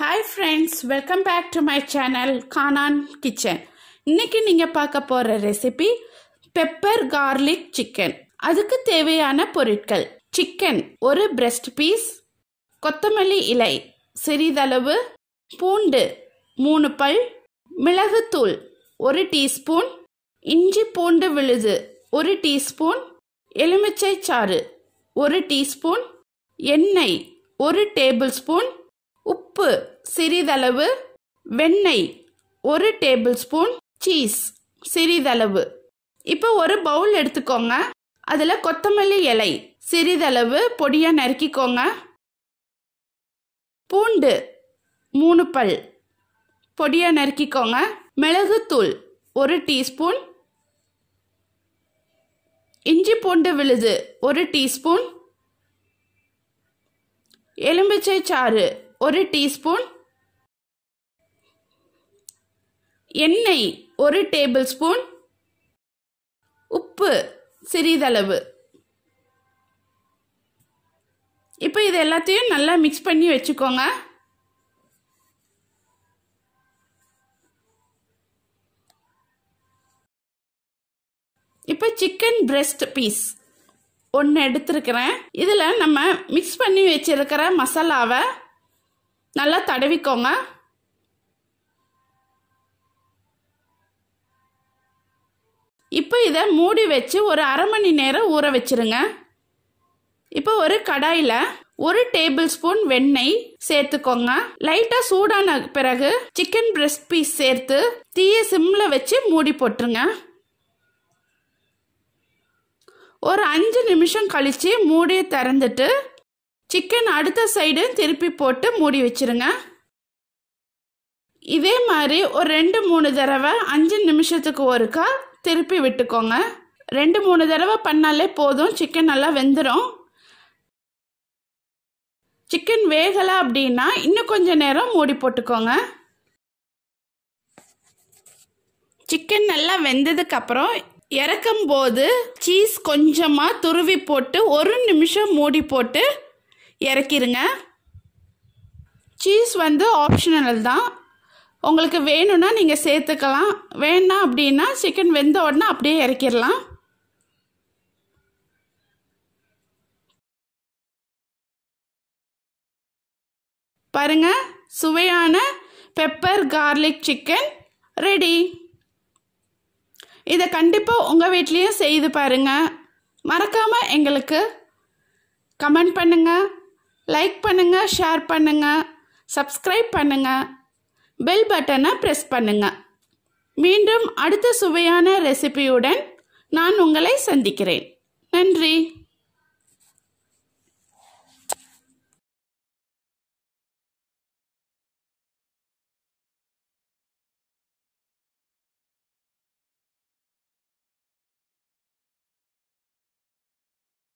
hi friends welcome back to my channel கானான் kitchen இன்னைக்கு நீங்கள் பார்க்க போகிற ரெசிபி பெப்பர் கார்லிக் சிக்கன் அதுக்கு தேவையான பொருட்கள் சிக்கன் ஒரு பிரெஸ்ட் பீஸ் கொத்தமல்லி இலை சிறிதளவு பூண்டு மூணு பல் மிளகுத்தூள் ஒரு டீஸ்பூன் இஞ்சி பூண்டு விழுது ஒரு டீஸ்பூன் எலுமிச்சை சாறு ஒரு டீஸ்பூன் எண்ணெய் ஒரு டேபிள் ஸ்பூன் உப்பு சிறிதளவு வெண்ணெய் ஒரு டேபிள் ஸ்பூன் சீஸ் சிறிதளவு இப்போ ஒரு பவுல் எடுத்துக்கோங்க அதில் கொத்தமல்லி இலை சிறிதளவு பொடியாக நறுக்கிக்கோங்க பூண்டு மூணு பல் பொடியாக நறுக்கிக்கோங்க மிளகுத்தூள் ஒரு டீஸ்பூன் இஞ்சி பூண்டு விழுது ஒரு டீஸ்பூன் எலும்பிச்சை சாறு ஒரு டீஸ்பூன் எண்ணெய் ஒரு டேபிள் ஸ்பூன் உப்பு சிறிதளவு இப்போ இது எல்லாத்தையும் நல்லா மிக்ஸ் பண்ணி வச்சுக்கோங்க இப்போ சிக்கன் பிரெஸ்ட் பீஸ் ஒன்று எடுத்துருக்கிறேன் இதில் நம்ம மிக்ஸ் பண்ணி வச்சிருக்கிற மசாலாவை நல்லா தடவிக்கோங்க இப்போ இதை மூடி வச்சு ஒரு அரை மணி நேரம் ஊற வச்சிருங்க இப்போ ஒரு கடாயில் ஒரு டேபிள் ஸ்பூன் வெண்ணெய் சேர்த்துக்கோங்க லைட்டாக சூடான பிறகு சிக்கன் பிரெஸ்ட் பீஸ் சேர்த்து தீய சிம்மில் வச்சு மூடி போட்டுருங்க ஒரு அஞ்சு நிமிஷம் கழித்து மூடியை திறந்துட்டு சிக்கன் அடுத்த சைடு திருப்பி போட்டு மூடி வச்சிருங்க இதே மாதிரி ஒரு ரெண்டு மூணு தடவை அஞ்சு நிமிஷத்துக்கு ஒருக்கா திருப்பி விட்டுக்கோங்க ரெண்டு மூணு தடவை பண்ணாலே போதும் சிக்கன் நல்லா வெந்துடும் சிக்கன் வேகலை அப்படின்னா இன்னும் கொஞ்சம் நேரம் மூடி போட்டுக்கோங்க சிக்கன் நல்லா வெந்ததுக்கப்புறம் இறக்கும்போது சீஸ் கொஞ்சமாக துருவி போட்டு ஒரு நிமிஷம் மூடி போட்டு இறக்கிருங்க சீஸ் வந்து ஆப்ஷனல் தான் உங்களுக்கு வேணும்னா நீங்கள் சேர்த்துக்கலாம் வேணாம் அப்படின்னா சிக்கன் வெந்த உடனே அப்படியே இறக்கிடலாம் பாருங்க சுவையான பெப்பர் கார்லிக் சிக்கன் ரெடி இதை கண்டிப்பாக உங்கள் வீட்லேயும் செய்து பாருங்கள் மறக்காமல் எங்களுக்கு கமெண்ட் பண்ணுங்கள் லைக் பண்ணுங்கள் ஷேர் பண்ணுங்கள் சப்ஸ்கிரைப் பண்ணுங்கள் பெல் பட்டனை ப்ரெஸ் பண்ணுங்கள் மீண்டும் அடுத்த சுவையான ரெசிபியுடன் நான் உங்களை சந்திக்கிறேன் நன்றி